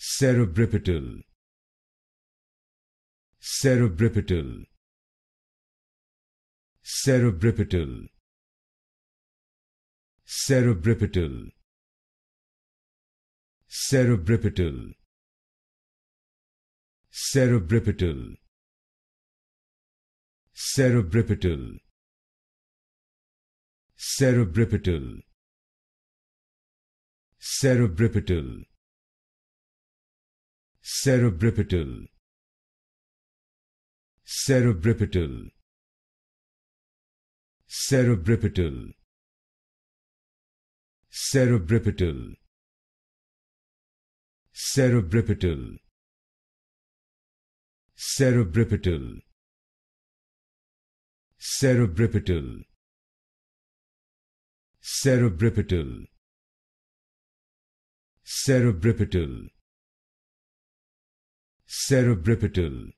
cerebripetal cerebripetal cerebripetal cerebripetal cerebripetal cerebripetal cerebripetal cerebripetal cerebripetal cerebripetal cerebripetal cerebripetal cerebripetal cerebripetal cerebripetal cerebripetal cerebripetal cerebripetal cerebripital.